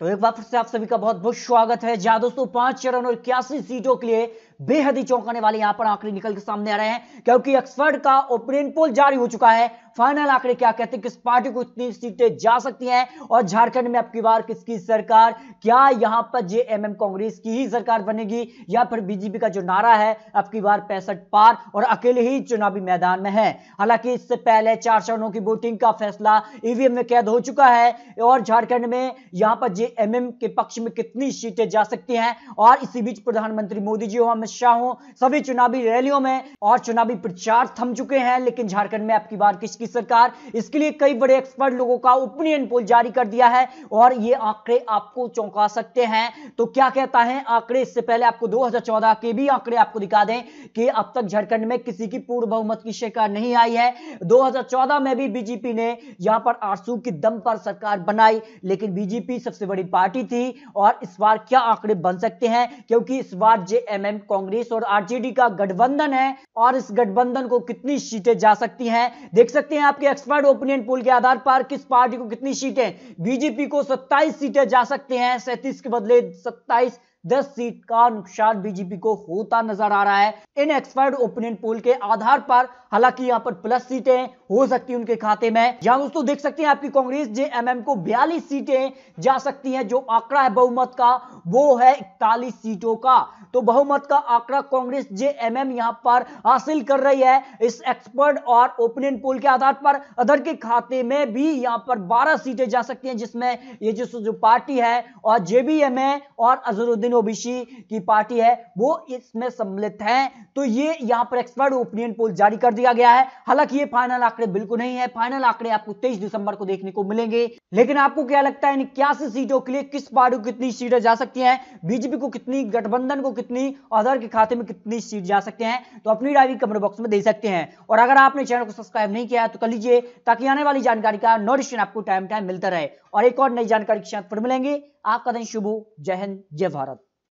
तो एक बार फिर से आप सभी का बहुत बहुत स्वागत है जहां दोस्तों पांच चरण और इक्यासी सीटों के लिए बेहद ही चौंकाने वाले यहां पर आंकड़े निकल के सामने आ रहे हैं क्योंकि ऑक्सफर्ड का ओपिनियन पोल जारी हो चुका है फाइनल आंकड़े क्या कहते हैं किस पार्टी को इतनी सीटें जा सकती हैं और झारखंड में अब बार किसकी सरकार क्या यहां पर जेएमएम कांग्रेस की ही सरकार बनेगी या फिर बीजेपी का जो नारा है अब की बार पैंसठ पार और अकेले ही चुनावी मैदान में है हालांकि इससे पहले चार चरणों की वोटिंग का फैसला ईवीएम में कैद हो चुका है और झारखंड में यहां पर जेएमएम के पक्ष में कितनी सीटें जा सकती हैं और इसी बीच प्रधानमंत्री मोदी जी और शाह शाहों सभी चुनावी रैलियों में और चुनावी प्रचार थम चुके हैं लेकिन झारखंड में आपकी बार किसकी सरकार इसके लिए कई बड़े एक्सपर्ट लोगों का ओपिनियन पोल जारी कर दिया है और ये आंकड़े आपको चौंका सकते हैं तो क्या कहता है आंकड़े इससे पहले आपको दो के भी आंकड़े आपको दिखा दें कि अब तक झारखंड में किसी की पूर्ण बहुमत की शिकार नहीं आई है दो में भी बीजेपी ने यहां पर आरसू की दम पर सरकार बनाई लेकिन बीजेपी सबसे बड़ी पार्टी थी और इस बार क्या आंकड़े बन सकते हैं क्योंकि इस बार जेएमएम कांग्रेस कांग्रेस और आरजेडी का गठबंधन है और इस गठबंधन को कितनी सीटें जा सकती हैं देख सकते हैं आपके एक्सपर्ट ओपिनियन पोल के आधार पर किस पार्टी को कितनी सीटें बीजेपी को 27 सीटें जा सकती हैं सैंतीस के बदले सत्ताईस दस सीट का नुकसान बीजेपी को होता नजर आ रहा है इन एक्सपर्ट ओपिनियन पोल के आधार पर हालांकि यहां पर प्लस सीटें हो सकती हैं उनके खाते में यहां दोस्तों देख सकते हैं आपकी कांग्रेस जेएमएम को 42 सीटें जा सकती हैं जो आंकड़ा है बहुमत का वो है इकतालीस सीटों का तो बहुमत का आंकड़ा कांग्रेस जेएमएम यहां पर हासिल कर रही है इस एक्सपर्ट और ओपिनियन पोल के आधार पर अदर के खाते में भी यहां पर बारह सीटें जा सकती है जिसमें ये जो पार्टी है और जेबीएम है और अजहरुद्दीन मोहसिन ओबीसी की पार्टी है वो इसमें सम्मिलित है तो ये यहाँ पर एक्सपर्ट ओपिनियन पोल जारी कर दिया गया है हालांकि ये फाइनल आंकड़े बिल्कुल नहीं है फाइनल आंकड़े आपको तेईस दिसंबर को देखने को मिलेंगे लेकिन आपको क्या लगता है इक्यासी सीटों के लिए किस पार्टी को कितनी सीटें जा सकती है बीजेपी को कितनी गठबंधन को कितनी अदर के खाते में कितनी सीट जा सकते हैं तो अपनी राय भी कमेंट बॉक्स में दे सकते हैं और अगर आपने चैनल को सब्सक्राइब नहीं किया तो कर लीजिए ताकि आने वाली जानकारी का नोटिफिकेशन आपको टाइम टाइम मिलता रहे और एक और नई जानकारी के साथ फिर मिलेंगे आपका दिन शुभ जय हिंद जय भारत